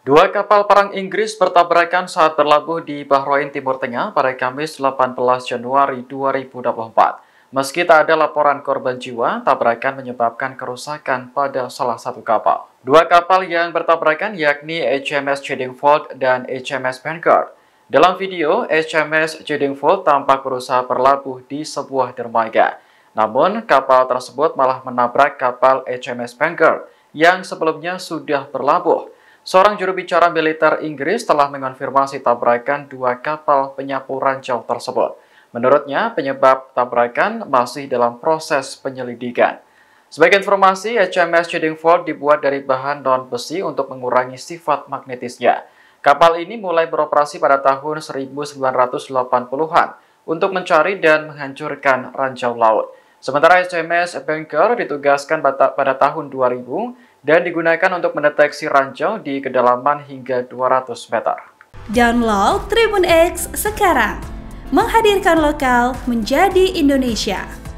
Dua kapal perang Inggris bertabrakan saat berlabuh di Bahrain Timur Tengah pada Kamis 18 Januari 2024. Meski tak ada laporan korban jiwa, tabrakan menyebabkan kerusakan pada salah satu kapal. Dua kapal yang bertabrakan yakni HMS Chiddingfold dan HMS Vanguard. Dalam video, HMS Chiddingfold tampak berusaha berlabuh di sebuah dermaga. Namun, kapal tersebut malah menabrak kapal HMS Vanguard yang sebelumnya sudah berlabuh. Seorang juru bicara militer Inggris telah mengonfirmasi tabrakan dua kapal penyapu ranjau tersebut. Menurutnya, penyebab tabrakan masih dalam proses penyelidikan. Sebagai informasi, HMS Chiddingfold dibuat dari bahan non besi untuk mengurangi sifat magnetisnya. Kapal ini mulai beroperasi pada tahun 1980-an untuk mencari dan menghancurkan ranjau laut. Sementara HMS Banker ditugaskan pada tahun 2000 dan digunakan untuk mendeteksi ranjau di kedalaman hingga 200 meter. Download Tribun X sekarang, menghadirkan lokal menjadi Indonesia.